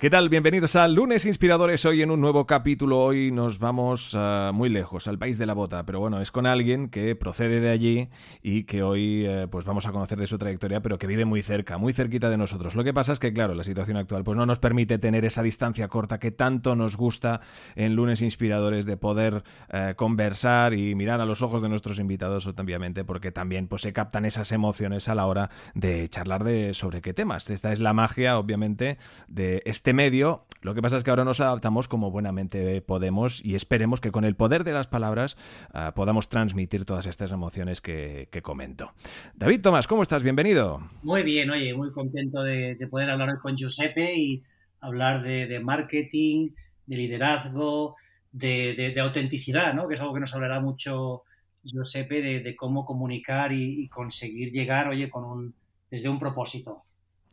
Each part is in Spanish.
¿Qué tal? Bienvenidos a Lunes Inspiradores. Hoy en un nuevo capítulo. Hoy nos vamos ah, muy lejos, al país de la bota. Pero bueno, es con alguien que procede de allí y que hoy eh, pues vamos a conocer de su trayectoria, pero que vive muy cerca, muy cerquita de nosotros. Lo que pasa es que, claro, la situación actual pues no nos permite tener esa distancia corta que tanto nos gusta en Lunes Inspiradores de poder eh, conversar y mirar a los ojos de nuestros invitados, obviamente, porque también pues, se captan esas emociones a la hora de charlar de sobre qué temas. Esta es la magia, obviamente, de este este medio. Lo que pasa es que ahora nos adaptamos como buenamente podemos y esperemos que con el poder de las palabras ah, podamos transmitir todas estas emociones que, comento. David Tomás, ¿cómo estás? Bienvenido. Muy bien, oye, muy contento de, poder hablar con Giuseppe y hablar de, marketing, de liderazgo, de, autenticidad, ¿no? que es algo que nos hablará mucho Giuseppe de, cómo comunicar y, y, conseguir llegar, oye, con un, desde un propósito.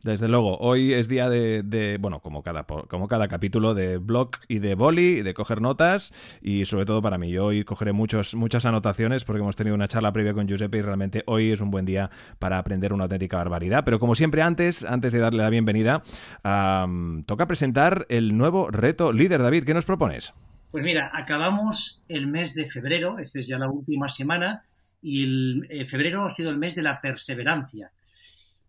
Desde luego, hoy es día de, bueno, como cada, como cada capítulo de blog y de boli, de coger notas y sobre todo para mí. Yo hoy cogeré muchos, muchas anotaciones porque hemos tenido una charla previa con Giuseppe y realmente hoy es un buen día para aprender una auténtica barbaridad. Pero como siempre antes, antes de darle la bienvenida, toca presentar el nuevo reto líder. David, ¿qué nos propones? Pues mira, acabamos el mes de febrero, esta es ya la última semana, y el, eh, febrero ha sido el mes de la perseverancia.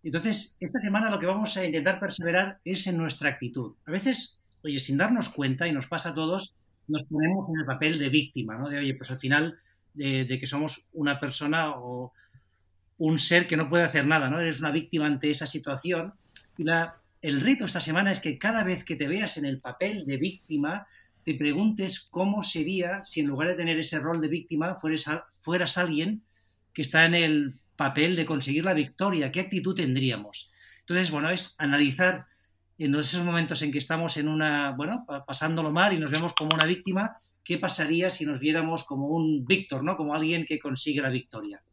Entonces, esta semana lo que vamos a intentar perseverar es en nuestra actitud. A veces, oye, sin darnos cuenta, y nos pasa a todos, nos ponemos en el papel de víctima, ¿no? De, oye, pues al final, de, que somos una persona o un ser que no puede hacer nada, ¿no? Eres una víctima ante esa situación. Y el reto esta semana es que cada vez que te veas en el papel de víctima, te preguntes cómo sería si en lugar de tener ese rol de víctima fueras, fueras alguien que está en el papel de conseguir la victoria, qué actitud tendríamos. Entonces, bueno, es analizar en esos momentos en que estamos en una, bueno, pasándolo mal y nos vemos como una víctima, ¿qué pasaría si nos viéramos como un víctor, ¿no? Como alguien que consigue la victoria.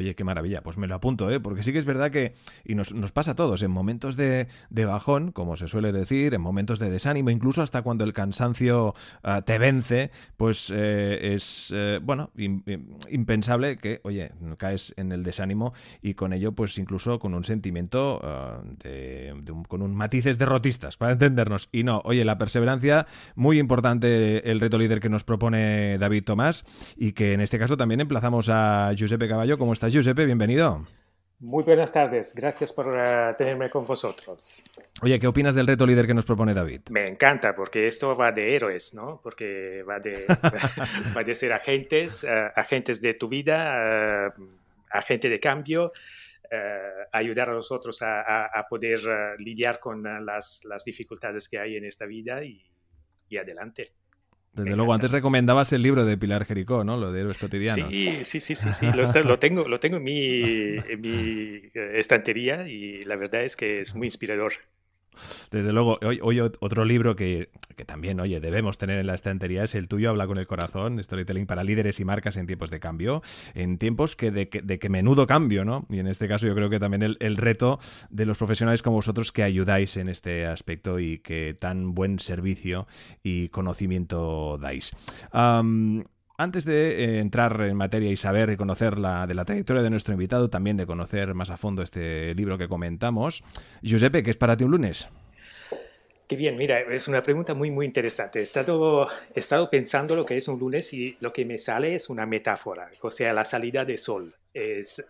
Oye, qué maravilla, pues me lo apunto, ¿eh? porque sí que es verdad que, y nos, nos pasa a todos, en momentos de, bajón, como se suele decir, en momentos de desánimo, incluso hasta cuando el cansancio ah, te vence, pues eh, es, eh, bueno, impensable que, oye, caes en el desánimo y con ello, pues incluso con un sentimiento, ah, de, con un matices derrotistas, para entendernos. Y no, oye, la perseverancia, muy importante el reto líder que nos propone David Tomás y que en este caso también emplazamos a Giuseppe Caballo, como está Giuseppe? Bienvenido. Muy buenas tardes, gracias por eh, tenerme con vosotros. Oye, ¿qué opinas del reto líder que nos propone David? Me encanta, porque esto va de héroes, ¿no? Porque va de, ser agentes, eh, agentes de tu vida, eh, agente de cambio, ayudar a nosotros a, poder lidiar con las, dificultades que hay en esta vida y adelante. Desde luego, antes recomendabas el libro de Pilar Jericó, ¿no? Lo de héroes cotidianos. Sí, sí, sí, sí, Lo, tengo, lo tengo mi, en mi eh, estantería y la verdad es que es muy inspirador. Desde luego, hoy, otro libro que, también, oye, debemos tener en la estantería es el tuyo, Habla con el Corazón, Storytelling para líderes y marcas en tiempos de cambio, en tiempos que de, que, menudo cambio, ¿no? Y en este caso yo creo que también el, reto de los profesionales como vosotros que ayudáis en este aspecto y que tan buen servicio y conocimiento dais. Antes de eh, entrar en materia y saber y conocer la, de la trayectoria de nuestro invitado, también de conocer más a fondo este libro que comentamos, Giuseppe, ¿qué es para ti un lunes? Qué bien, mira, es una pregunta muy, muy interesante. He estado, he estado pensando lo que es un lunes y lo que me sale es una metáfora, o sea, la salida del sol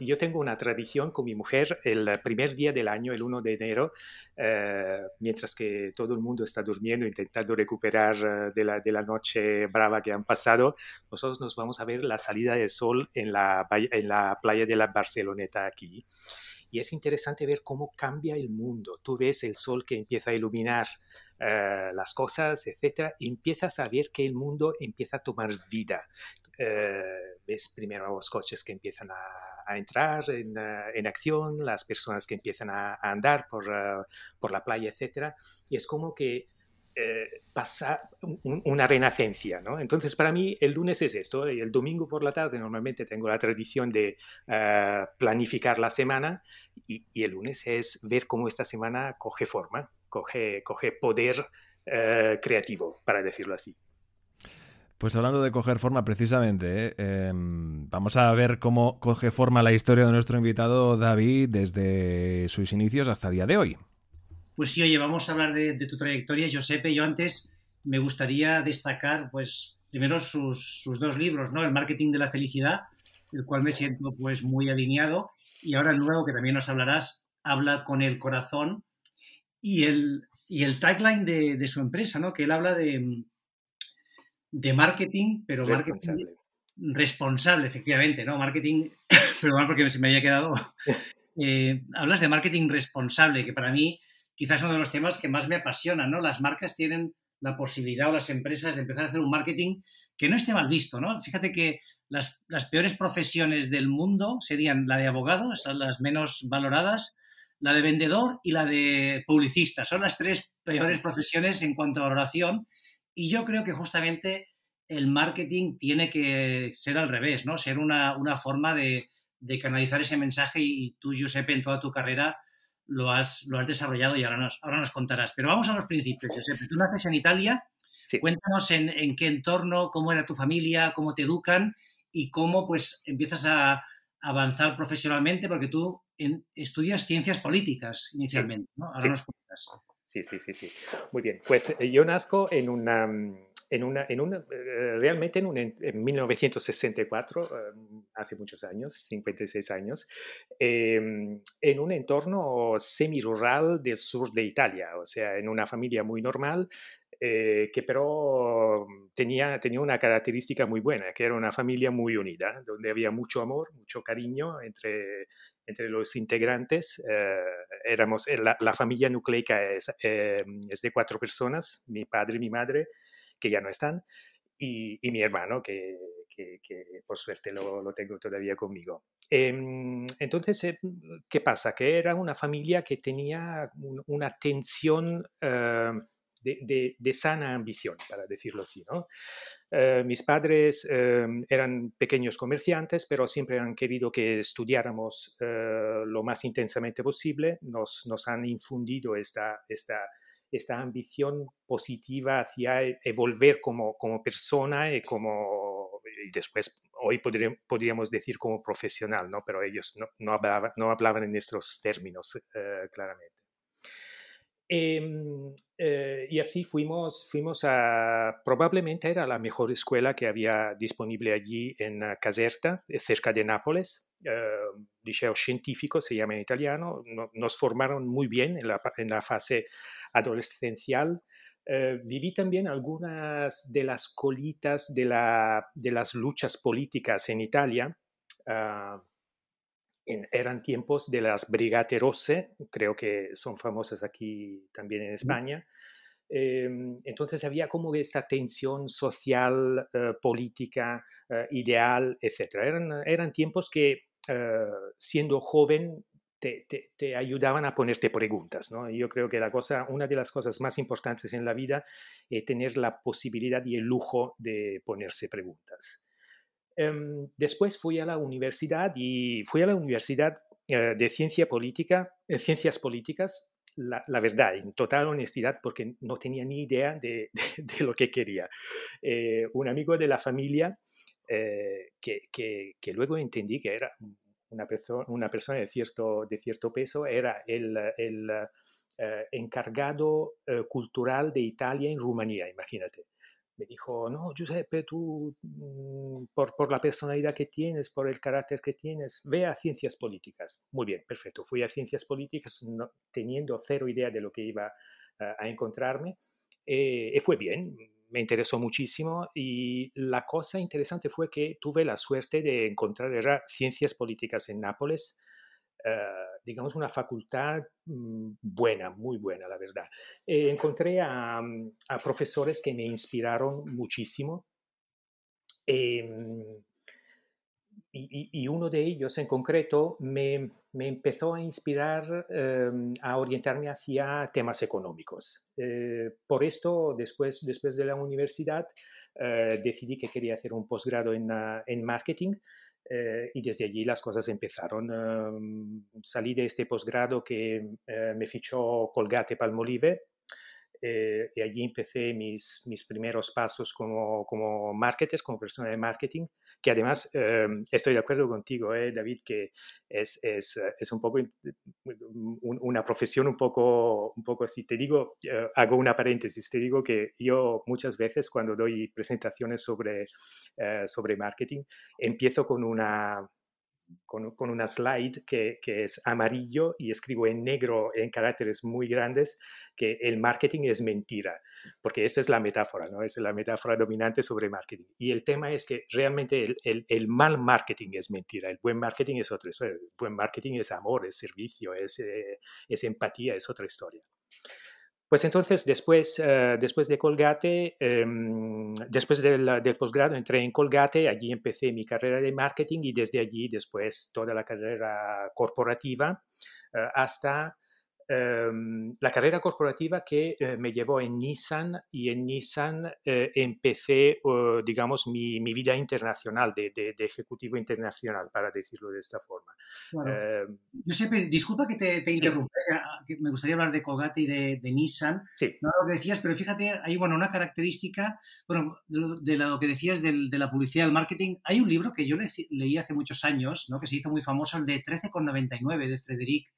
yo tengo una tradición con mi mujer el primer día del año, el 1 de enero, eh, mientras que todo el mundo está durmiendo, intentando recuperar eh, de la, noche brava que han pasado, nosotros nos vamos a ver la salida del sol en la, en la playa de la Barceloneta aquí. Y es interesante ver cómo cambia el mundo. Tú ves el sol que empieza a iluminar eh, las cosas, etcétera, empiezas a ver que el mundo empieza a tomar vida. Eh, ves primero los coches que empiezan a, entrar eh, en, acción, las personas que empiezan a, andar por, la playa, etcétera, y es como que pasa una renacencia, Entonces, para mí, el lunes es esto, y el domingo por la tarde normalmente tengo la tradición de planificar la semana, y, el lunes es ver cómo esta semana coge forma coge, poder eh, creativo, para decirlo así. Pues hablando de coger forma, precisamente, ¿eh? em, vamos a ver cómo coge forma la historia de nuestro invitado David desde sus inicios hasta día de hoy. Pues sí, oye, vamos a hablar de, tu trayectoria, Giuseppe. Yo antes me gustaría destacar, pues, primero sus, dos libros, ¿no? El marketing de la felicidad, el cual me siento, pues, muy alineado, y ahora luego, que también nos hablarás, Habla con el corazón, y el, y tagline de, su empresa, ¿no? Que él habla de, mm, marketing, pero responsable. marketing responsable, efectivamente, ¿no? Marketing, perdón porque se me había quedado. Eh, hablas de marketing responsable, que para mí quizás es uno de los temas que más me apasiona, ¿no? Las marcas tienen la posibilidad o las empresas de empezar a hacer un marketing que no esté mal visto, ¿no? Fíjate que las, las peores profesiones del mundo serían la de abogado, son las menos valoradas, la de vendedor y la de publicista. Son las tres peores profesiones en cuanto a valoración y yo creo que justamente el marketing tiene que ser al revés, ¿no? Ser una, forma de, canalizar ese mensaje y tú, Giuseppe, en toda tu carrera lo has, lo has desarrollado y ahora nos, ahora nos contarás. Pero vamos a los principios, Giuseppe. Tú naces en Italia, cuéntanos en, en qué entorno, cómo era tu familia, cómo te educan y cómo pues empiezas a avanzar profesionalmente, porque tú estudias ciencias políticas inicialmente, ¿no? Ahora sí. nos cuentas. Sí, sí, sí, sí. Muy bien. Pues eh, yo nazco en una... Mm, en una, en eh, realmente en, un, 1964, eh, hace muchos años, 56 años, em, en un entorno semi rural del sur de Italia, o sea, en una familia muy normal, que pero mm, tenía, tenía una característica muy buena, que era una familia muy unida, donde había mucho amor, mucho cariño entre, entre los integrantes. Eh, éramos, eh, la, familia nucleica eh, es, de cuatro personas, mi padre y mi madre, que ya no están, y, mi hermano, que, por suerte lo, tengo todavía conmigo. Em, entonces, ¿qué pasa? Que era una familia que tenía una tensión de, de, sana ambición, para decirlo así, ¿no? Eh, mis padres em, eran pequeños comerciantes, pero siempre han querido que estudiáramos eh, lo más intensamente posible. Nos, nos han infundido esta, esta, esta, ambición positiva hacia e, evolver como, como persona y como y después hoy podríamos decir como profesional, ¿no? pero ellos no, no, hablaban, no hablaban en estos términos eh, claramente. Em, eh, y así fuimos, fuimos a, probablemente era la mejor escuela que había disponible allí en Caserta, eh, cerca de Nápoles, eh, liceo científico se llama en italiano, nos formaron muy bien en la, en la fase adolescencial. Eh, viví también algunas de las colitas de, la, de las luchas políticas en Italia. Ah, eran tiempos de las Brigate creo que son famosas aquí también en España. Em, entonces había como esta tensión social, eh, política, eh, ideal, etc. Eran, tiempos que eh, siendo joven te, ayudaban a ponerte preguntas. ¿no? Yo creo que la cosa, una de las cosas más importantes en la vida es tener la posibilidad y el lujo de ponerse preguntas. Em, después fui a la universidad y fui a la universidad eh, de política, eh, ciencias políticas, la, verdad, en total honestidad, porque no tenía ni idea de, lo que quería. Eh, un amigo de la familia que, luego entendí que era una, persona, de cierto, peso, era el, encargado cultural de Italia en Rumanía, imagínate me dijo, no, Giuseppe, tú, mm, por, por, la personalidad que tienes, por el carácter que tienes, ve a ciencias políticas. Muy bien, perfecto. Fui a ciencias políticas teniendo cero idea de lo que iba a encontrarme. y eh, fue bien, me interesó muchísimo. Y la cosa interesante fue que tuve la suerte de encontrar era, ciencias políticas en Nápoles eh, digamos, una facultad mm, buena, muy buena, la verdad. Eh, encontré mm, a, profesores que me inspiraron muchísimo. Em, y, uno de ellos en concreto me, empezó a inspirar em, a orientarme hacia temas económicos. Eh, por esto, después, después de la universidad, decidí que quería hacer un posgrado en ah, marketing eh, y desde allí las cosas empezaron. Em, salí de este posgrado que eh, me fichó Colgate Palmolive eh, y allí empecé mis, mis primeros pasos como, como marketer, como persona de marketing, que además eh, estoy de acuerdo contigo, eh, David, que es, es, un poco una profesión un poco, un poco así. Te digo, hago una paréntesis, te digo que yo muchas veces cuando doy presentaciones sobre, sobre marketing, empiezo con una con, una slide que, es amarillo y escribo en negro en caracteres muy grandes que el marketing es mentira, porque esta es la metáfora, ¿no? es la metáfora dominante sobre marketing. Y el tema es que realmente el, mal marketing es mentira, el buen marketing es otra historia, el buen marketing es amor, es servicio, es, eh, es empatía, es otra historia. Pues entonces, después, eh, después de Colgate, em, después del, posgrado, entré en Colgate, allí empecé mi carrera de marketing y desde allí después toda la carrera corporativa eh, hasta Em, la carrera corporativa que eh, me llevó en Nissan y en Nissan eh, empecé, digamos, mi, mi, vida internacional, de, de, ejecutivo internacional, para decirlo de esta forma. Em, disculpa que te, interrumpa, eh, me gustaría hablar de Colgate y de, Nissan, sí. no lo que decías, pero fíjate, hay bueno, una característica, bueno, de lo que decías de la publicidad, el marketing, hay un libro que yo leí hace muchos años, ¿no? que se hizo muy famoso, el de 13,99 de Frederic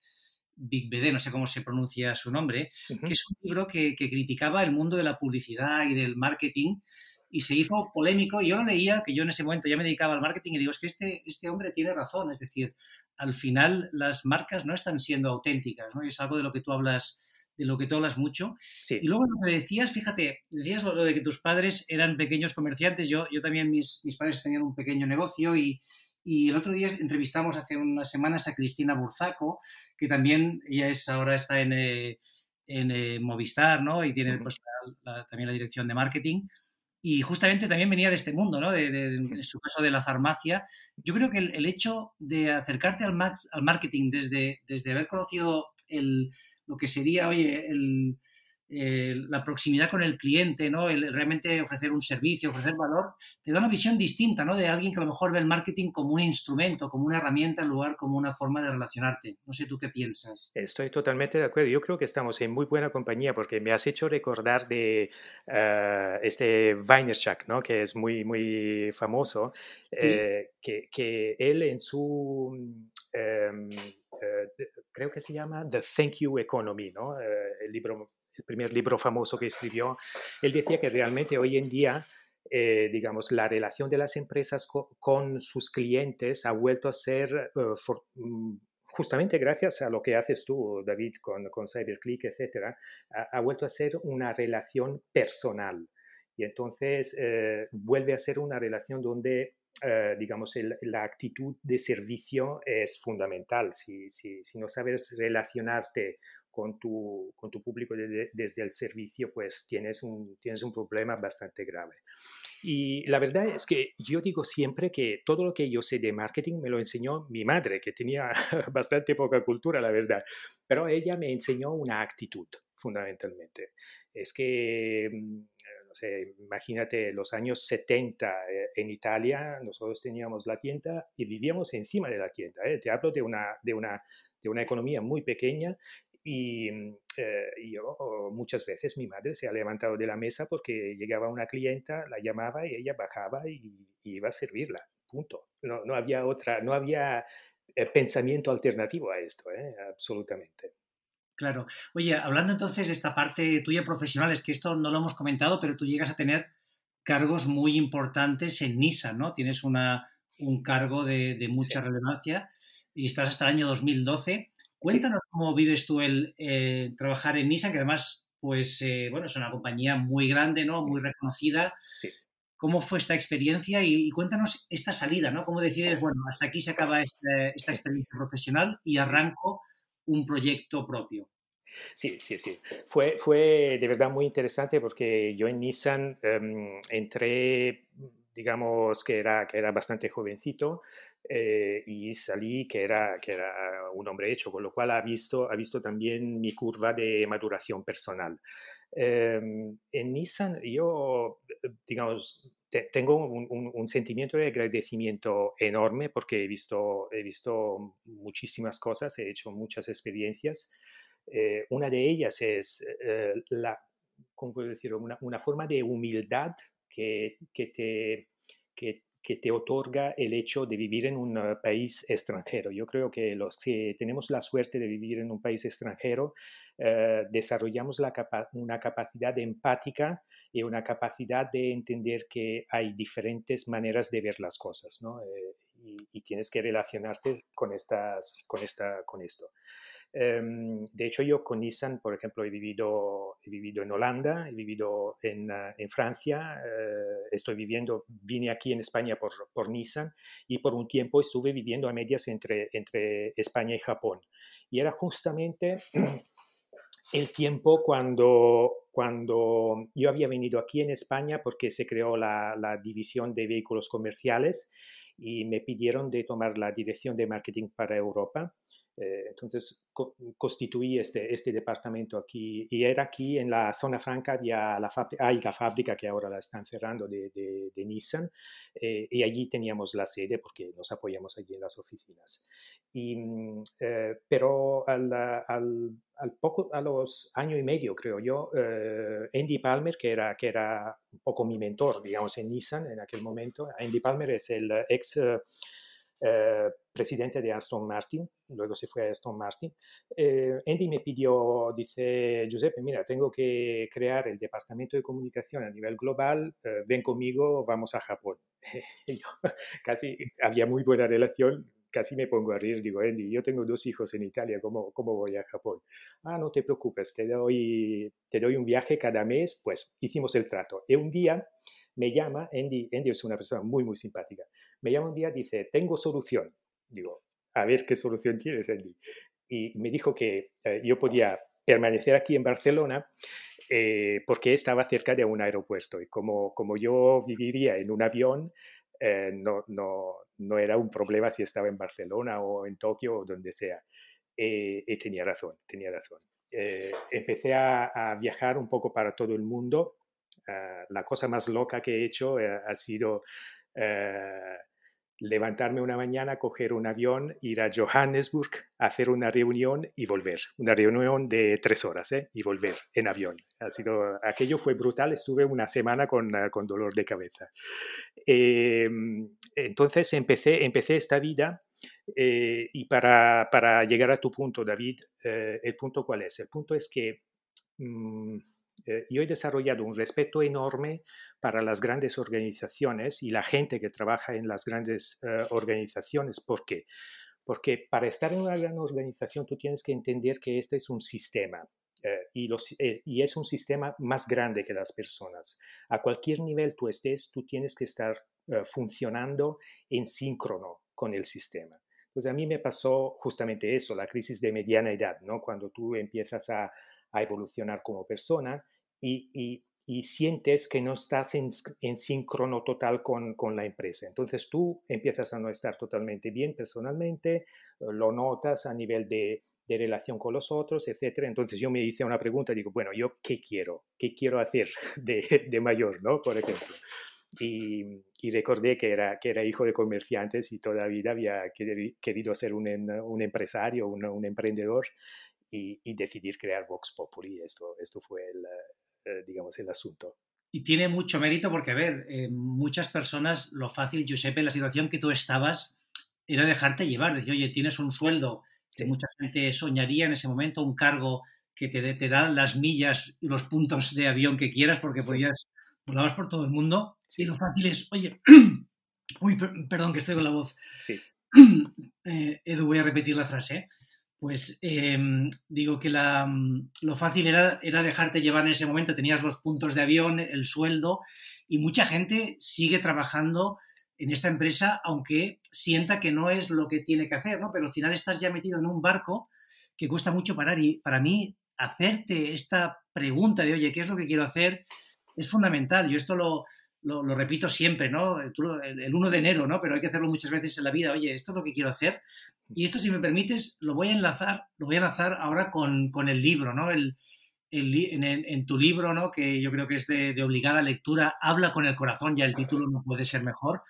Big no sé cómo se pronuncia su nombre, que es un libro que, criticaba el mundo de la publicidad y del marketing y se hizo polémico. Y yo lo leía, que yo en ese momento ya me dedicaba al marketing y digo, es que este, este hombre tiene razón, es decir, al final las marcas no están siendo auténticas, ¿no? Y es algo de lo que tú hablas de lo que tú hablas mucho. Y luego lo decías, fíjate, decías lo, lo, de que tus padres eran pequeños comerciantes, yo, yo también mis, mis padres tenían un pequeño negocio y, y el otro día entrevistamos hace unas semanas a Cristina Burzaco, que también ella es, ahora está en, eh, en eh, Movistar, ¿no? Y tiene pues, también la dirección de marketing. Y justamente también venía de este mundo, ¿no? De, en su caso de la farmacia. Yo creo que el, hecho de acercarte al, al marketing desde, desde haber conocido el, lo que sería, oye, el, eh, la proximidad con el cliente, ¿no? realmente ofrecer un servicio, ofrecer valor, te da una visión distinta, ¿no? De alguien que a lo mejor ve el marketing como un instrumento, como una herramienta, en lugar como una forma de relacionarte. No sé tú qué piensas. Estoy totalmente de acuerdo. Yo creo que estamos en muy buena compañía porque me has hecho recordar de eh, este Weinerschak, ¿no? Que es muy, muy famoso, eh, que, que, él en su... Em, creo que se llama The Thank You Economy, ¿no? el libro el primer libro famoso que escribió, él decía que realmente hoy en día eh, digamos, la relación de las empresas con sus clientes ha vuelto a ser eh, mm, justamente gracias a lo que haces tú, David, con, CyberClick, etcétera, ha, vuelto a ser una relación personal. Y entonces eh, vuelve a ser una relación donde, digamos, la actitud de servicio es fundamental. Si, si, si no sabes relacionarte con tu, público desde el servicio, pues tienes un, tienes un problema bastante grave. Y la verdad es que yo digo siempre que todo lo que yo sé de marketing me lo enseñó mi madre, que tenía bastante poca cultura, la verdad, pero ella me enseñó una actitud, fundamentalmente. Es que mm, eh, no sé imagínate los años 70 eh, en Italia, nosotros teníamos la tienda y vivíamos encima de la tienda. ¿eh? Te hablo de una, de, una, de una economía muy pequeña Mm, eh, y, yo muchas veces mi madre se ha levantado de la mesa porque llegaba una clienta, la llamaba y ella bajaba y, iba a servirla, punto. No, había otra, no había eh, pensamiento alternativo a esto, ¿eh? absolutamente. Claro. Oye, hablando entonces de esta parte tuya profesional, es que esto no lo hemos comentado, pero tú llegas a tener cargos muy importantes en NISA ¿no? Tienes una, un cargo de, mucha relevancia y estás hasta el año 2012. Cuéntanos cómo vives tú el eh, trabajar en Nissan, que además, pues, eh, bueno, es una compañía muy grande, ¿no? Muy reconocida. ¿Cómo fue esta experiencia? Y, cuéntanos esta salida, ¿no? ¿Cómo decides, bueno, hasta aquí se acaba este, esta experiencia profesional y arranco un proyecto propio? Sí, sí, sí. Fue, fue de verdad muy interesante porque yo en Nissan em, entré digamos que era, que era bastante jovencito, eh, y salí que era, que era un hombre hecho, con lo cual ha visto, ha visto también mi curva de maduración personal. Em, en Nissan yo, eh, digamos, tengo un, sentimiento de agradecimiento enorme porque he visto, he visto muchísimas cosas, he hecho muchas experiencias. Eh, una de ellas es la, ¿cómo puedo decirlo? Una, una, forma de humildad que, te que que te otorga el hecho de vivir en un ah, país extranjero. Yo creo que los que tenemos la suerte de vivir en un país extranjero, eh, desarrollamos una capacidad empática y una capacidad de entender que hay diferentes maneras de ver las cosas, eh, y, tienes que relacionarte con, estas, con, esta, con esto. Em, de hecho, yo con Nissan, por ejemplo, he vivido, en Holanda, he vivido en, eh, Francia, eh, estoy viviendo, vine aquí en España por, Nissan y por un tiempo estuve viviendo a medias entre, entre España y Japón. Y era justamente el tiempo cuando, cuando yo había venido aquí en España porque se creó la, la división de vehículos comerciales y me pidieron de tomar la dirección de marketing para Europa eh, entonces constituí este, este departamento aquí y era aquí en la zona franca había la fábrica, hay la fábrica que ahora la están cerrando de, Nissan eh, y allí teníamos la sede porque nos apoyamos allí en las oficinas. Y, mm, eh, pero al, poco, a los años y medio creo yo, Andy Palmer, que era, que era un poco mi mentor, digamos, en Nissan en aquel momento, Andy Palmer es el ex eh, presidente de Aston Martin, luego se fue a Aston Martin. Eh, Andy me pidió, dice, Giuseppe, mira, tengo que crear el departamento de comunicación a nivel global, eh, ven conmigo, vamos a Japón. casi había muy buena relación, casi me pongo a reír, digo, Andy, yo tengo dos hijos en Italia, ¿cómo, cómo voy a Japón? Ah, no te preocupes, te doy, te doy un viaje cada mes, pues hicimos el trato. Y un día me llama, Andy, Andy es una persona muy, muy simpática, me llama un día, dice, tengo solución. Digo, a ver qué solución tienes, Andy. Y me dijo que eh, yo podía permanecer aquí en Barcelona eh, porque estaba cerca de un aeropuerto y como, como yo viviría en un avión, eh, no, era un problema si estaba en Barcelona o en Tokio o donde sea. y tenía razón, tenía razón. empecé a viajar un poco para todo el mundo Ah, la cosa más loca que he hecho eh, ha sido eh, levantarme una mañana, coger un avión, ir a Johannesburg, hacer una reunión y volver. Una reunión de tres horas ¿eh? y volver en avión. Ha sido, aquello fue brutal, estuve una semana con, dolor de cabeza. Em, entonces empecé, empecé esta vida y para, llegar a tu punto, David, ¿el punto cuál es? El punto es que... Mm, eh, y he desarrollado un respeto enorme para las grandes organizaciones y la gente que trabaja en las grandes eh, organizaciones. ¿Por qué? Porque para estar en una gran organización tú tienes que entender que este es un sistema. Eh, y, es un sistema más grande que las personas. A cualquier nivel tú estés, tú tienes que estar funcionando en síncrono con el sistema. Pues a mí me pasó justamente eso, la crisis de mediana edad, ¿no? Cuando tú empiezas a evolucionar como persona y, sientes que no estás en, en síncrono total con, con, la empresa. Entonces tú empiezas a no estar totalmente bien personalmente, eh, lo notas a nivel de, relación con los otros, etc. Entonces yo me hice una pregunta, digo, bueno, ¿yo qué quiero? ¿Qué quiero hacer de, mayor, no? Por ejemplo. Y, recordé que era, que era hijo de comerciantes y toda la vida había querido ser un, empresario, un, emprendedor y, decidir crear Vox Populi. Esto, esto fue el, eh, digamos, el asunto. Y tiene mucho mérito porque, a ver, eh, muchas personas, lo fácil, Giuseppe, la situación que tú estabas era dejarte llevar, decir, oye, tienes un sueldo que mucha gente soñaría en ese momento, un cargo que te, te dan las millas y los puntos de avión que quieras porque podías, volabas por todo el mundo. Y lo fácil es, oye, uy, perdón que estoy con la voz. Sí. Eh, Edu, voy a repetir la frase pues em, digo que mm, lo fácil era, era, dejarte llevar en ese momento, tenías los puntos de avión, el sueldo, y mucha gente sigue trabajando en esta empresa, aunque sienta que no es lo que tiene que hacer, ¿no? Pero al final estás ya metido en un barco que cuesta mucho parar y para mí hacerte esta pregunta de, oye, ¿qué es lo que quiero hacer? Es fundamental. Yo esto lo, lo, repito siempre, ¿no? Eh, el, 1 de enero, ¿no? Pero hay que hacerlo muchas veces en la vida. Oye, esto es lo que quiero hacer. Y esto, si me permites, lo voy a enlazar, lo voy a enlazar ahora con, con el libro, ¿no? El, en, tu libro, ¿no? Que yo creo que es de, obligada lectura, Habla con el corazón, ya el título no puede ser mejor.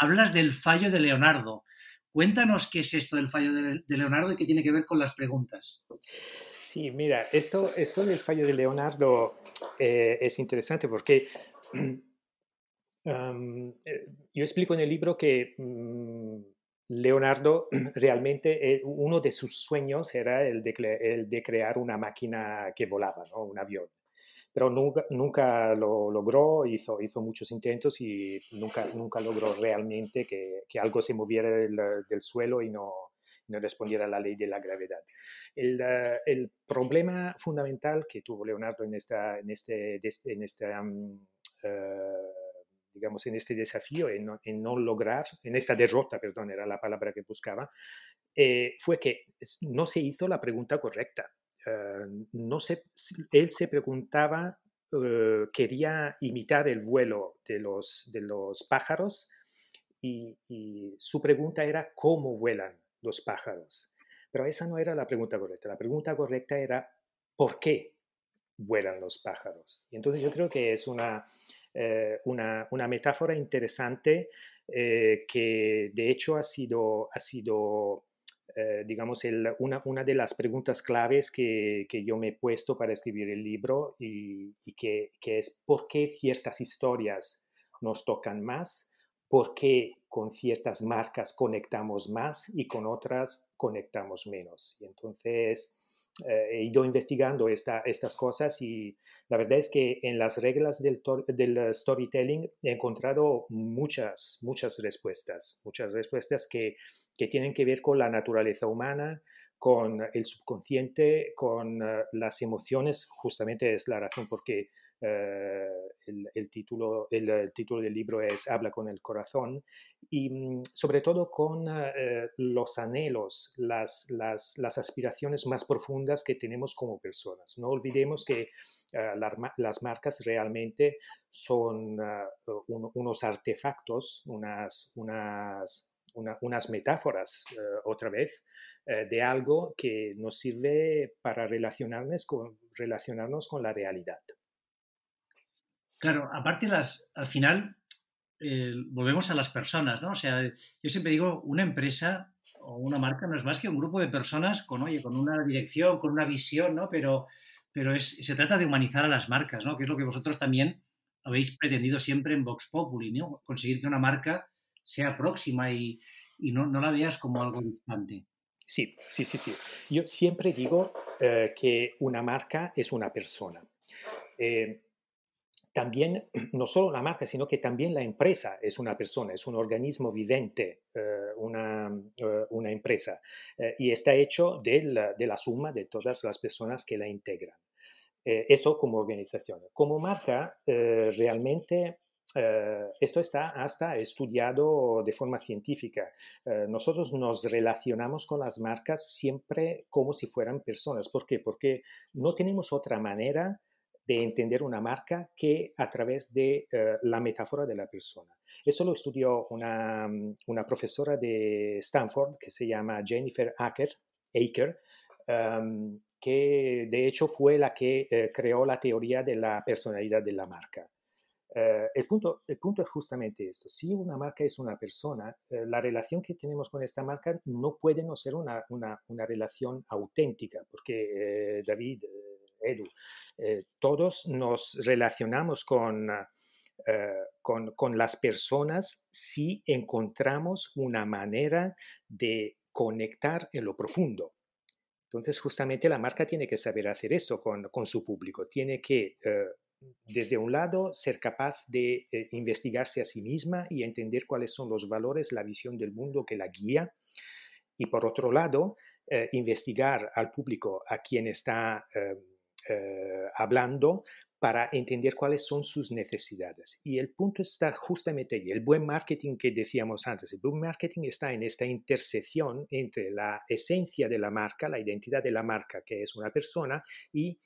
Hablas del fallo de Leonardo. Cuéntanos qué es esto del fallo de, Leonardo y qué tiene que ver con las preguntas. Sí, mira, esto, esto del fallo de Leonardo eh, es interesante porque Eh, yo explico en el libro que mm, Leonardo realmente eh, uno de sus sueños era el de, crear una máquina que volaba, un avión. Pero nunca, nunca lo logró, hizo, hizo muchos intentos y nunca, nunca logró realmente que, algo se moviera del, suelo y no, respondiera a la ley de la gravedad. Ah, el, problema fundamental que tuvo Leonardo en, esta, en este, en este digamos, en este desafío, en no, lograr, en esta derrota, perdón, era la palabra que buscaba, eh, fue que no se hizo la pregunta correcta. Ah, no se, él se preguntaba, eh, quería imitar el vuelo de los, de los pájaros y, y su pregunta era cómo vuelan los pájaros. Pero esa no era la pregunta correcta. La pregunta correcta era ¿por qué vuelan los pájaros? Y entonces yo creo que es una, eh, una, metáfora interesante eh, que de hecho ha sido, ha sido eh, digamos, una, de las preguntas claves que, yo me he puesto para escribir el libro y, que, es por qué ciertas historias nos tocan más, por qué con ciertas marcas conectamos más y con otras conectamos menos. Y entonces, eh, he ido investigando esta, estas cosas y la verdad es que en las reglas del, storytelling he encontrado muchas, muchas respuestas, muchas respuestas que, que tienen que ver con la naturaleza humana, con el subconsciente, con eh, las emociones, justamente es la razón por eh, el, título, el, título del libro es Habla con el corazón, y mm, sobre todo con eh, los anhelos, las, aspiraciones más profundas que tenemos como personas. No olvidemos que eh, las marcas realmente son ah, unos artefactos, unas, unas unas metáforas, otra vez, de algo que nos sirve para relacionarnos con, relacionarnos con la realidad. Claro, aparte las, al final eh, volvemos a las personas, ¿no? O sea, yo siempre digo, una empresa o una marca no es más que un grupo de personas con, oye, con una dirección, con una visión, ¿no? Pero, pero se trata de humanizar a las marcas, ¿no? Que es lo que vosotros también habéis pretendido siempre en Vox Populi, ¿no? Conseguir que una marca sea próxima y, no, la veas como algo distante. Sí, sí, sí, sí. Yo siempre digo eh, que una marca es una persona. Eh, también, no solo la marca, sino que también la empresa es una persona, es un organismo vivente, eh, eh, una, empresa, eh, y está hecho de la, suma de todas las personas que la integran. esto como organización. Como marca, realmente esto está hasta estudiado de forma científica. nosotros nos relacionamos con las marcas siempre como si fueran personas. ¿Por qué? Porque no tenemos otra manera de entender una marca que a través de eh, la metáfora de la persona. Eso lo estudió una, mm, profesora de Stanford que se llama Jennifer Acker, Aker, em, que de hecho fue la que eh, creó la teoría de la personalidad de la marca. Eh, el, punto, el punto es justamente esto. Si una marca es una persona, la relación que tenemos con esta marca no puede no ser una, relación auténtica, porque David, eh, todos nos relacionamos ah, eh, con, con, las personas si encontramos una manera de conectar en lo profundo. Entonces, justamente la marca tiene que saber hacer esto con, su público. Tiene que, eh, desde un lado, ser capaz de investigarse a sí misma y entender cuáles son los valores, la visión del mundo que la guía. Y por otro lado, investigar al público a quien está eh, hablando para entender cuáles son sus necesidades. Y el punto está justamente ahí. El buen marketing que decíamos antes, el buen marketing está en esta intersección entre la esencia de la marca, la identidad de la marca, que es una persona, y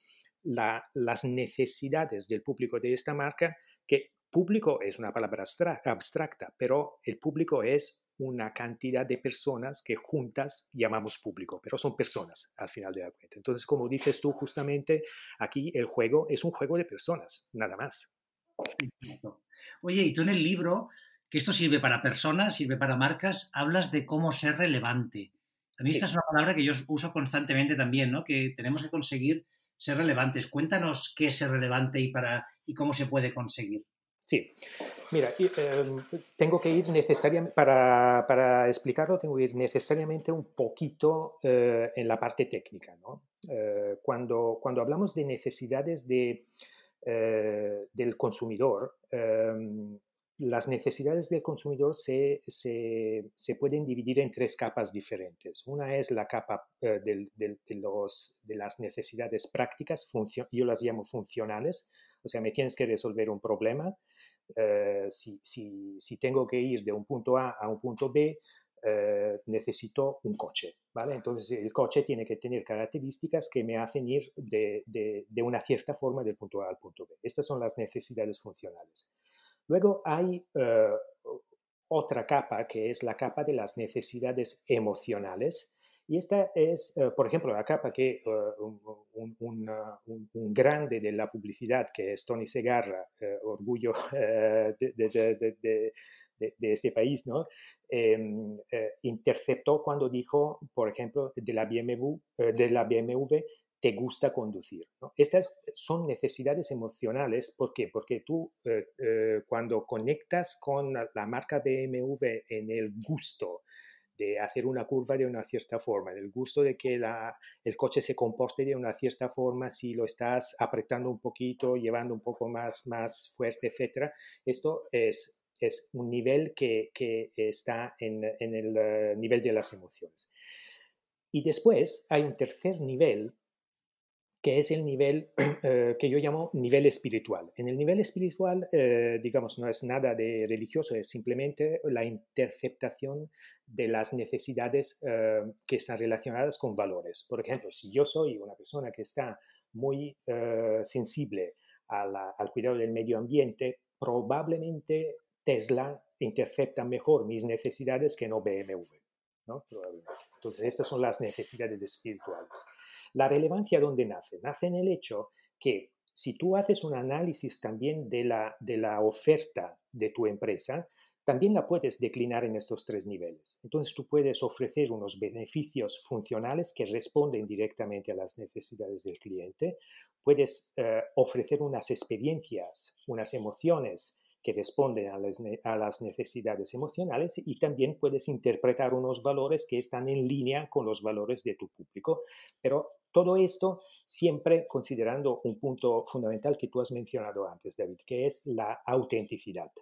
las necesidades del público de esta marca, que público es una palabra abstracta, pero el público es una cantidad de personas que juntas llamamos público, pero son personas al final de la cuenta. Entonces, como dices tú justamente, aquí el juego es un juego de personas, nada más. Oye, y tú en el libro, que esto sirve para personas, sirve para marcas, hablas de cómo ser relevante. A mí esta es una palabra que yo uso constantemente también, ¿no? Que tenemos que conseguir ser relevantes. Cuéntanos qué es ser relevante y, para, y cómo se puede conseguir. Sí, mira, em, tengo que ir necesariamente, para, para, explicarlo, tengo que ir necesariamente un poquito eh, en la parte técnica. ¿no? Eh, cuando, cuando hablamos de necesidades de, eh, del consumidor, em, las necesidades del consumidor se, se, se, pueden dividir en tres capas diferentes. Una es la capa de, los, de, las necesidades prácticas, yo las llamo funcionales, o sea, me tienes que resolver un problema eh, si, si, si, tengo que ir de un punto A a un punto B, eh, necesito un coche, ¿vale? Entonces el coche tiene que tener características que me hacen ir de, una cierta forma del punto A al punto B. Estas son las necesidades funcionales. Luego hay eh, otra capa que es la capa de las necesidades emocionales, y esta es, eh, por ejemplo, la capa que un, grande de la publicidad que es Tony Segarra, eh, orgullo eh, de, este país, em, interceptó cuando dijo, por ejemplo, de la BMW, de la BMW te gusta conducir. Estas son necesidades emocionales. ¿Por qué? Porque tú cuando conectas con la marca BMW en el gusto, de hacer una curva de una cierta forma, del gusto de que el coche se comporte de una cierta forma, si lo estás apretando un poquito, llevando un poco más, más fuerte, etcétera. Esto es, es un nivel que, está en, en, el eh, nivel de las emociones. Y después hay un tercer nivel que es el nivel eh, que yo llamo nivel espiritual. En el nivel espiritual, eh, digamos, no es nada de religioso, es simplemente la interceptación de las necesidades eh, que están relacionadas con valores. Por ejemplo, si yo soy una persona que está muy sensible al cuidado del medio ambiente, probablemente Tesla intercepta mejor mis necesidades que no BMW. Entonces, estas son las necesidades espirituales. La relevancia dónde nace? Nace en el hecho que si tú haces un análisis también de la, de la oferta de tu empresa, también la puedes declinar en estos tres niveles. Entonces tú puedes ofrecer unos beneficios funcionales que responden directamente a las necesidades del cliente, puedes eh, ofrecer unas experiencias, unas emociones que responde a las, necesidades emocionales y también puedes interpretar unos valores que están en línea con los valores de tu público. Pero todo esto siempre considerando un punto fundamental que tú has mencionado antes, David, que es la autenticidad.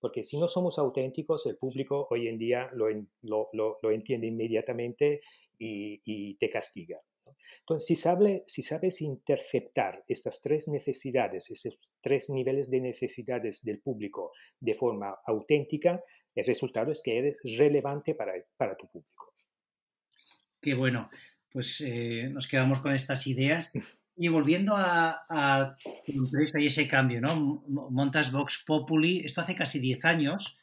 Porque si no somos auténticos, el público hoy en día lo, entiende inmediatamente y te castiga. Entonces, si, sabes interceptar estas tres necesidades, esos tres niveles de necesidades del público de forma auténtica, el resultado es que eres relevante para, tu público. Qué bueno. Pues eh, nos quedamos con estas ideas. Y volviendo a, ese cambio, ¿no? Montas Vox Populi, esto hace casi 10 años.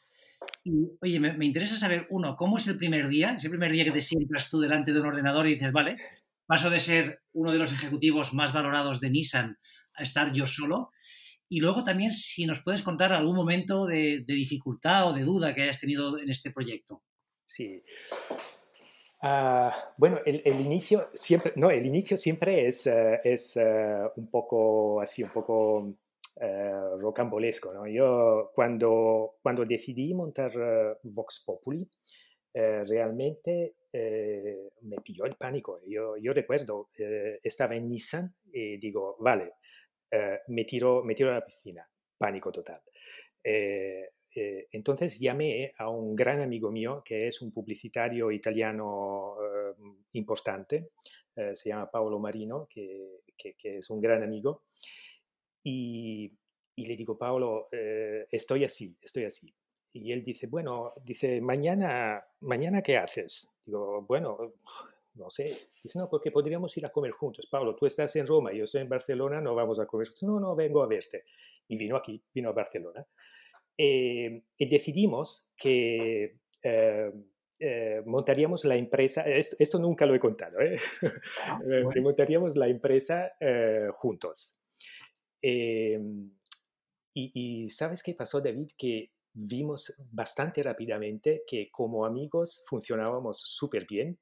Y, oye, me, interesa saber, uno, ¿cómo es el primer día? ¿Es el primer día que te sientas tú delante de un ordenador y dices, vale, Paso de ser uno de los ejecutivos más valorados de Nissan a estar yo solo. Y luego también si nos puedes contar algún momento de, dificultad o de duda que hayas tenido en este proyecto. Sí. Ah, bueno, el, inicio siempre, no, el inicio siempre es, eh, es eh, un poco así, un poco eh, rocambolesco. ¿no? Yo cuando, cuando decidí montar Vox Populi, eh, realmente eh, me pilló el pánico. Yo, recuerdo, eh, estaba en Nissan y digo, vale, me, tiro, me tiro a la piscina, pánico total. entonces llamé a un gran amigo mío que es un publicitario italiano importante, se llama Paolo Marino, que, que, es un gran amigo, y le digo, Paolo, estoy así, estoy así. Y él dice, bueno, dice, mañana, mañana qué haces? Digo, bueno, no sé. Dice, no, porque podríamos ir a comer juntos. Pablo, tú estás en Roma, yo estoy en Barcelona, no vamos a comer juntos. No, no, vengo a verte. Y vino aquí, vino a Barcelona. Eh, y decidimos que eh, eh, montaríamos la empresa, esto, nunca lo he contado, ah, que montaríamos la empresa juntos. Em, y, y, ¿sabes qué pasó, David? Que vimos bastante rápidamente que como amigos funcionábamos súper bien,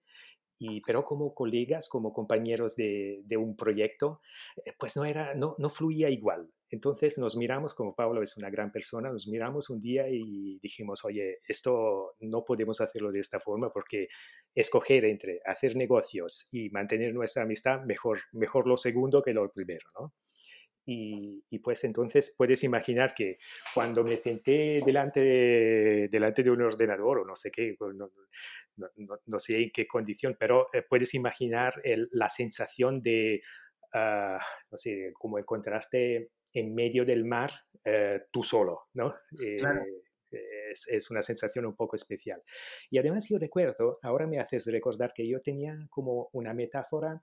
y, pero como colegas, como compañeros de, de un proyecto, eh, pues no, era, no, no, fluía igual. Entonces nos miramos, como Pablo es una gran persona, nos miramos un día y dijimos, oye, esto no podemos hacerlo de esta forma porque escoger entre hacer negocios y mantener nuestra amistad, mejor, mejor lo segundo que lo primero, ¿no? Y, pues entonces puedes imaginar que cuando me senté delante de, delante de un ordenador o no sé qué, no, sé en qué condición, pero eh, puedes imaginar la sensación de, ah, no sé, como encontrarte en medio del mar eh, tú solo, ¿no? Claro. Eh, es, es, una sensación un poco especial. Y además yo recuerdo, ahora me haces recordar que yo tenía como una metáfora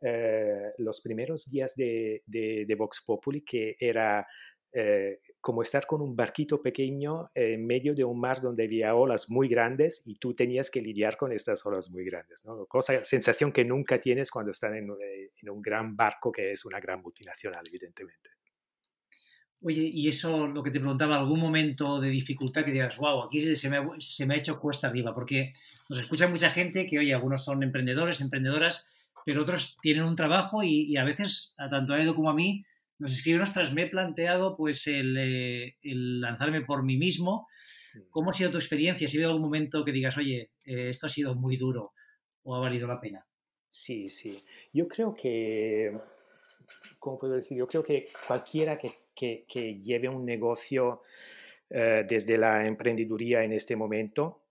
eh, los primeros días de, de, Vox Populi, que era eh, como estar con un barquito pequeño en medio de un mar donde había olas muy grandes y tú tenías que lidiar con estas olas muy grandes, ¿no? Cosa, sensación que nunca tienes cuando estás eh, en, un gran barco que es una gran multinacional, evidentemente. Oye, y eso lo que te preguntaba, algún momento de dificultad que digas, wow, aquí se me, se me ha hecho cuesta arriba, porque nos escucha mucha gente que, oye, algunos son emprendedores, emprendedoras, pero otros tienen un trabajo y, a veces, a tanto a Edo como a mí, nos escriben, ostras, me he planteado pues el, eh, lanzarme por mí mismo. ¿Cómo ha sido tu experiencia? ¿Has ha habido algún momento que digas, oye, eh, esto ha sido muy duro o ha valido la pena. Sí, sí. Yo creo que, ¿cómo puedo decir? Yo creo que cualquiera que, que, que lleve un negocio eh, desde la emprendeduría en este momento,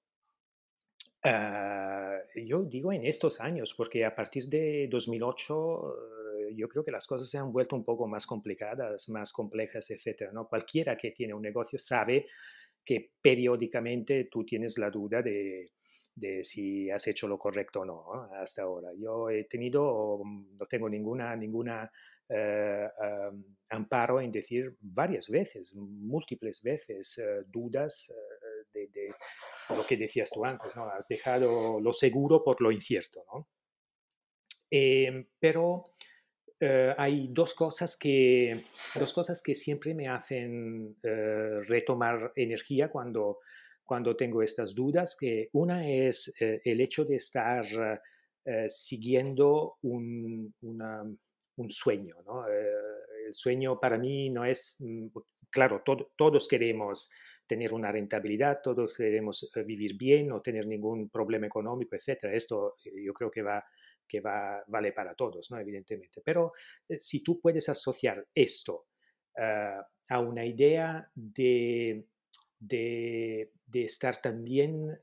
Ah, yo digo en estos años, porque a partir de 2008 eh, yo creo que las cosas se han vuelto un poco más complicadas, más complejas, etcétera. ¿no? Cualquiera que tiene un negocio sabe que periódicamente tú tienes la duda de, si has hecho lo correcto o no hasta ahora. Yo he tenido, mm, no tengo ninguna, ninguna eh, amparo en decir varias veces, múltiples veces, eh, dudas de, lo que decías tú antes, Has dejado lo seguro por lo incierto, em, pero eh, hay dos cosas, que, dos cosas que siempre me hacen eh, retomar energía cuando, cuando tengo estas dudas, que una es eh, el hecho de estar siguiendo un, sueño, el sueño para mí no es, mm, claro, todos queremos tener una rentabilidad, todos queremos eh, vivir bien, no tener ningún problema económico, etcétera. Esto eh, yo creo que va que va, vale para todos, ¿no? Evidentemente. Pero eh, si tú puedes asociar esto a una idea de, estar también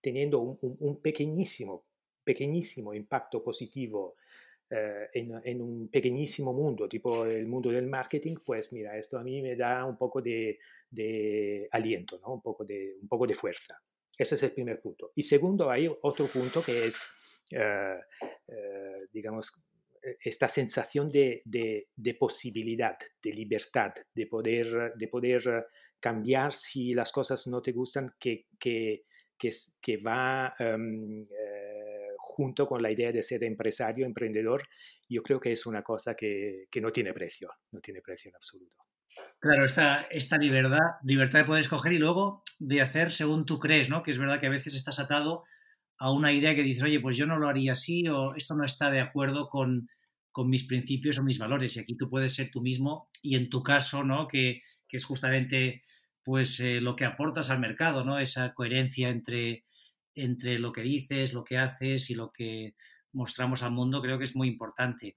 teniendo un, pequeñísimo, pequeñísimo impacto positivo en, un pequeñísimo mundo, tipo el mundo del marketing, pues mira, esto a mí me da un poco de, de aliento, un, poco de, un poco de fuerza. Ese es el primer punto. Y segundo, hay otro punto que es, eh, eh, digamos, e, esta sensación de, posibilidad, de libertad, de poder, de poder cambiar si las cosas no te gustan, que, que, que, va em, eh, junto con la idea de ser empresario, emprendedor, yo creo que es una cosa que no tiene precio, no tiene precio en absoluto. Claro, esta, esta libertad, libertad de poder escoger y luego de hacer según tú crees, ¿no? Que es verdad que a veces estás atado a una idea que dices, oye, pues yo no lo haría así o esto no está de acuerdo con, mis principios o mis valores. Y aquí tú puedes ser tú mismo y en tu caso, ¿no? Que, es justamente pues eh, lo que aportas al mercado, ¿no? Esa coherencia entre, entre lo que dices, lo que haces y lo que mostramos al mundo, creo que es muy importante.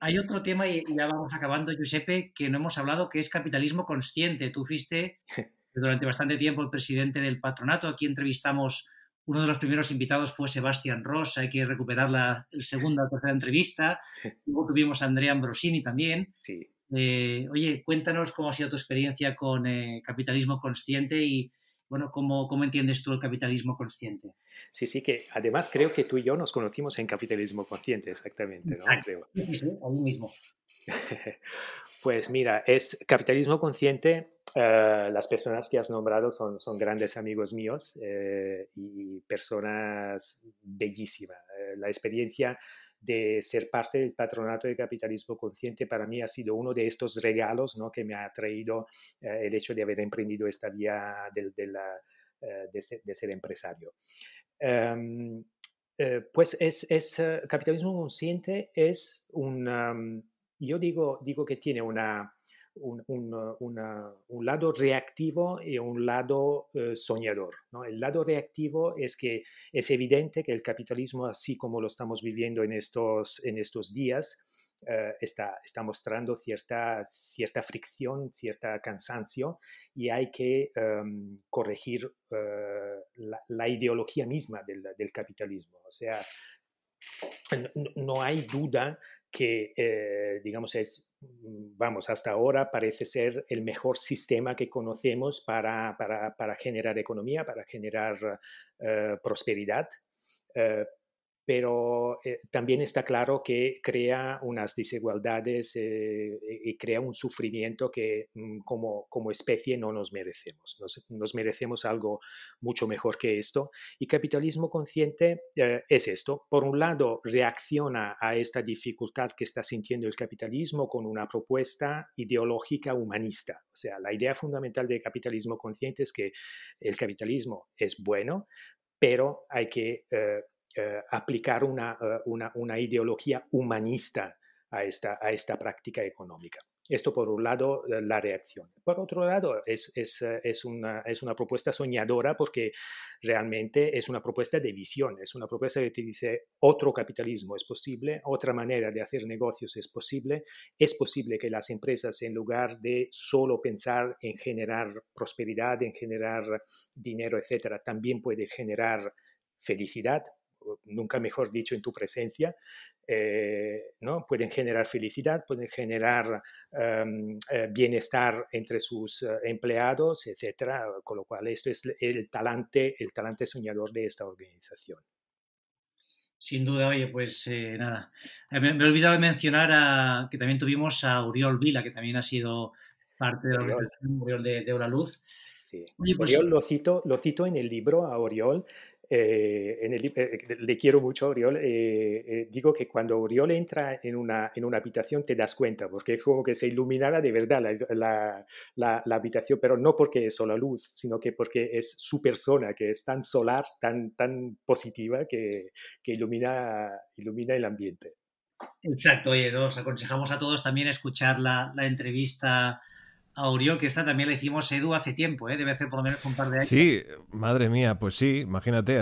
Hay otro tema, y ya vamos acabando, Giuseppe, que no hemos hablado, que es capitalismo consciente. Tú fuiste durante bastante tiempo el presidente del patronato. Aquí entrevistamos, uno de los primeros invitados fue Sebastián Ross, hay que recuperar la, segunda o tercera entrevista. Luego tuvimos a Andrea Ambrosini también. Eh, oye, cuéntanos cómo ha sido tu experiencia con eh, capitalismo consciente y, bueno, cómo, cómo entiendes tú el capitalismo consciente. Sí, sí, que además creo que tú y yo nos conocimos en Capitalismo Consciente, exactamente, ¿no? Ah, creo. Sí, mismo. Pues mira, es capitalismo consciente. Eh, las personas que has nombrado son, son grandes amigos míos eh, y personas bellísimas. Eh, la experiencia de ser parte del patronato de capitalismo consciente para mí ha sido uno de estos regalos ¿no? que me ha traído el hecho de haber emprendido esta vía de, de, de, ser, empresario. Em, eh, pues es, es eh, capitalismo consciente es un, mm, yo digo, digo que tiene una, un, eh, lado reactivo y un lado soñador. El lado reactivo es que es evidente que el capitalismo, así como lo estamos viviendo en estos días, eh, está, está mostrando cierta, cierta fricción, cierta cansancio y hay que em, corregir eh, la, ideología misma del, del capitalismo. O sea, no, hay duda que, eh, digamos, es, vamos, hasta ahora parece ser el mejor sistema que conocemos para, para, para generar economía, para generar prosperidad, pero eh, también está claro que crea unas desigualdades eh, y crea un sufrimiento que mm, como, como especie no nos merecemos. Nos, merecemos algo mucho mejor que esto. Y capitalismo consciente eh, es esto. Por un lado, reacciona a esta dificultad que está sintiendo el capitalismo con una propuesta ideológica humanista. O sea, la idea fundamental del capitalismo consciente es que el capitalismo es bueno, pero hay que eh, aplicar eh, una, ideología humanista a esta, a esta práctica económica. Esto por un lado, eh, la reacción. Por otro lado, es, una, propuesta soñadora porque realmente es una propuesta de visión, es una propuesta que te dice otro capitalismo es posible, otra manera de hacer negocios es posible, es posible que las empresas en lugar de solo pensar en generar prosperidad, en generar dinero, etcétera, también puede generar felicidad, nunca mejor dicho, en tu presencia, eh, ¿no? pueden generar felicidad, pueden generar em, eh, bienestar entre sus eh, empleados, etcétera, con lo cual esto es el talante, el talante soñador de esta organización. Sin duda, oye, pues nada. Me, he olvidado de mencionar que también tuvimos a Oriol Vila, que también ha sido parte de la organización de, Luz. Sí. Pues Oriol lo cito, lo cito en el libro a Oriol eh, en eh, le quiero mucho a Oriol, eh, digo que cuando Oriol entra en una, en una habitación te das cuenta, porque es como que se iluminara de verdad la, habitación, pero no porque es sola luz, sino que porque es su persona, que es tan solar, tan, tan positiva, que, que ilumina, ilumina el ambiente. Exacto, oye, os aconsejamos a todos también escuchar la, la entrevista a que esta también le hicimos Edu hace tiempo, ¿eh? debe hacer por lo menos un par de años. Sí, madre mía, pues sí, imagínate,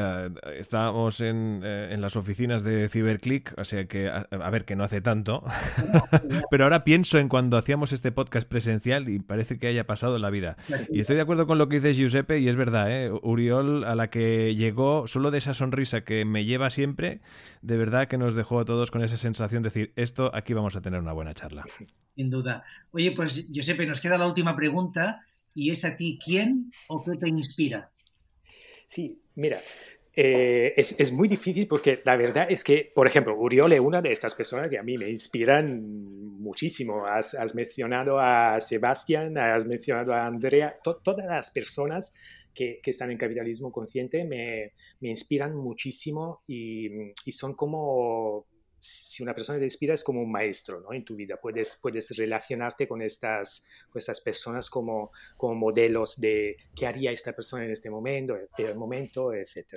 estábamos eh, en, las oficinas de Ciberclick, o sea que, a, ver, que no hace tanto, pero ahora pienso en cuando hacíamos este podcast presencial y parece que haya pasado la vida. Y estoy de acuerdo con lo que dices Giuseppe y es verdad, ¿eh? Uriol a la que llegó solo de esa sonrisa que me lleva siempre, de verdad que nos dejó a todos con esa sensación de decir, esto aquí vamos a tener una buena charla. Sin duda. Oye, pues Giuseppe, nos queda la última pregunta y es a ti, ¿quién o qué te inspira? Sí, mira, eh, es, muy difícil porque la verdad es que, por ejemplo, Uriole, una de estas personas que a mí me inspiran muchísimo. Has, mencionado a Sebastián, has mencionado a Andrea, todas las personas que, están en capitalismo consciente me, me inspiran muchísimo y, son como, si una persona te inspira, es como un maestro ¿no? en tu vida. Puedes, puedes relacionarte con estas, estas personas como, como modelos de qué haría esta persona en este momento, en el momento, etc.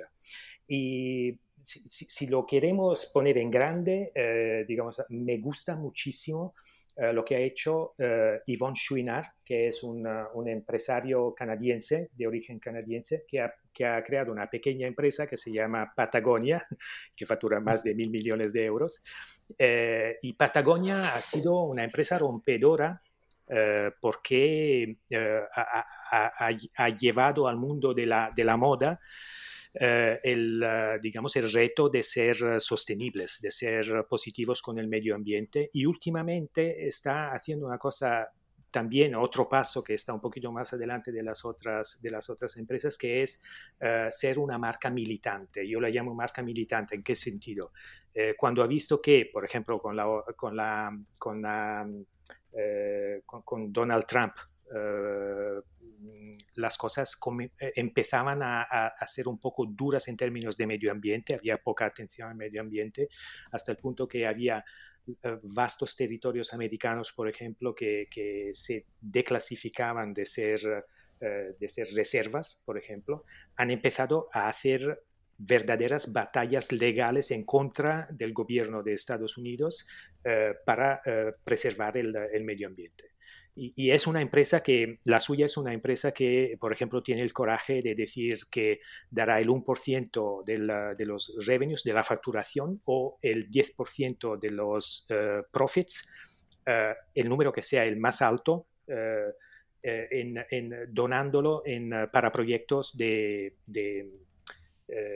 Y si, lo queremos poner en grande, eh, digamos, me gusta muchísimo eh, lo que ha hecho eh, Yvonne Yvon que es un, empresario canadiense, de origen canadiense, que ha, creado una pequeña empresa que se llama Patagonia, que factura más de mil millones de euros. Eh, y Patagonia ha sido una empresa rompedora porque ha, llevado al mundo de la, de la moda eh, el, eh, digamos, el reto de ser eh, sostenibles, de ser positivos con el medio ambiente y últimamente está haciendo una cosa también otro paso que está un poquito más adelante de las otras, de las otras empresas, que es ser una marca militante. Yo la llamo marca militante. ¿En qué sentido? cuando ha visto que, por ejemplo, con, la, con, la, con, con Donald Trump, eh, las cosas eh, empezaban a, ser un poco duras en términos de medio ambiente, había poca atención al medio ambiente, hasta el punto que había eh, vastos territorios americanos, por ejemplo, que, se declasificaban de ser, de ser reservas, por ejemplo, han empezado a hacer verdaderas batallas legales en contra del gobierno de Estados Unidos para preservar el medio ambiente. Y, es una empresa que, la suya es una empresa que, por ejemplo, tiene el coraje de decir que dará el 1% de, de, los revenues, de la facturación, o el 10% de los eh, profits, eh, el número que sea el más alto, eh, en, donándolo en, para proyectos de,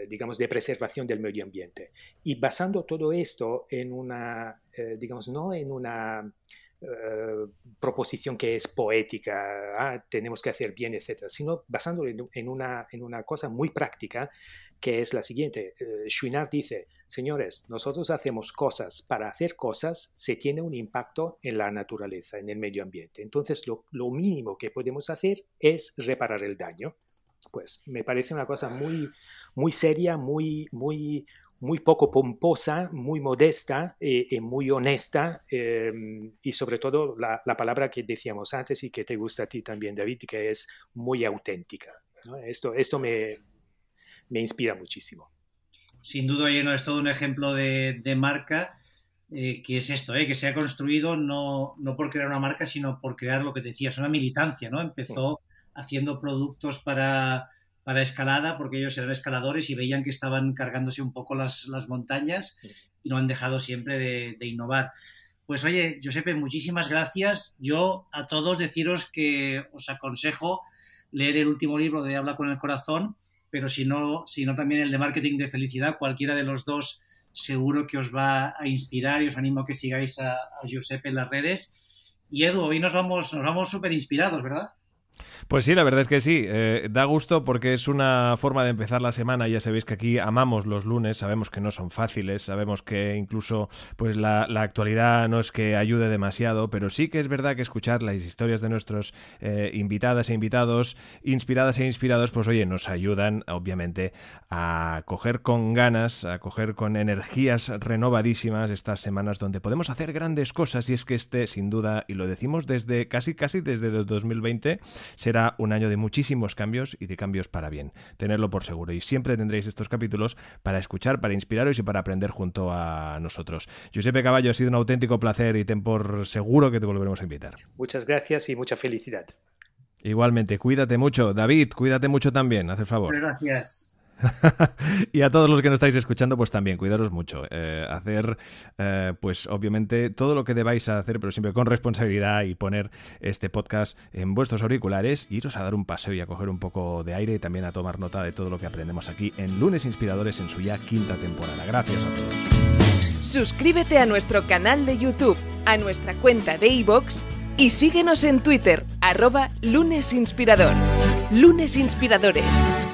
digamos, de preservación del medio ambiente. Y basando todo esto en una, digamos, no en una eh, proposición que es poética, ah, tenemos que hacer bien, etcétera, sino basándolo en, una, cosa muy práctica que es la siguiente. Eh, dice, señores, nosotros hacemos cosas, para hacer cosas se tiene un impacto en la naturaleza, en el medio ambiente. Entonces, lo, lo mínimo que podemos hacer es reparar el daño. Pues me parece una cosa muy, muy seria, muy, muy muy poco pomposa, muy modesta y, eh, eh, muy honesta, em, y sobre todo la, palabra que decíamos antes y que te gusta a ti también, David, que es muy auténtica. Esto, esto me, inspira muchísimo. Sin duda, lleno es todo un ejemplo de, marca. Eh, que es esto, que se ha construido no, por crear una marca, sino por crear lo que decías, una militancia, ¿no? Empezó haciendo productos para para escalada, porque ellos eran escaladores y veían que estaban cargándose un poco las, montañas y no han dejado siempre de, innovar. Pues oye, Giuseppe, muchísimas gracias. Yo a todos deciros que os aconsejo leer el último libro de Habla con el Corazón, pero si no, si también el de Marketing de Felicidad, cualquiera de los dos seguro que os va a inspirar y os animo a que sigáis a, Giuseppe en las redes. Y Edu, hoy nos vamos nos vamos súper inspirados, ¿verdad? Pues sí, la verdad es que sí. Eh, da gusto porque es una forma de empezar la semana. Ya sabéis que aquí amamos los lunes, sabemos que no son fáciles, sabemos que incluso pues la, actualidad no es que ayude demasiado, pero sí que es verdad que escuchar las historias de nuestros eh, invitadas e invitados, inspiradas e inspirados, pues oye, nos ayudan obviamente a coger con ganas, a coger con energías renovadísimas estas semanas donde podemos hacer grandes cosas. Y es que este, sin duda, y lo decimos desde casi casi desde 2020, Será un año de muchísimos cambios y de cambios para bien. Tenerlo por seguro. Y siempre tendréis estos capítulos para escuchar, para inspiraros y para aprender junto a nosotros. Giuseppe Caballo, ha sido un auténtico placer y ten por seguro que te volveremos a invitar. Muchas gracias y mucha felicidad. Igualmente, cuídate mucho. David, cuídate mucho también, haz el favor. Gracias. y a todos los que nos estáis escuchando, pues también, cuidaros mucho. Eh, hacer, eh, pues obviamente, todo lo que debáis hacer, pero siempre con responsabilidad y poner este podcast en vuestros auriculares, y iros a dar un paseo y a coger un poco de aire y también a tomar nota de todo lo que aprendemos aquí en Lunes Inspiradores en su ya quinta temporada. Gracias a todos. Suscríbete a nuestro canal de YouTube, a nuestra cuenta de iVoox y síguenos en Twitter, arroba lunesinspirador. Lunes Inspiradores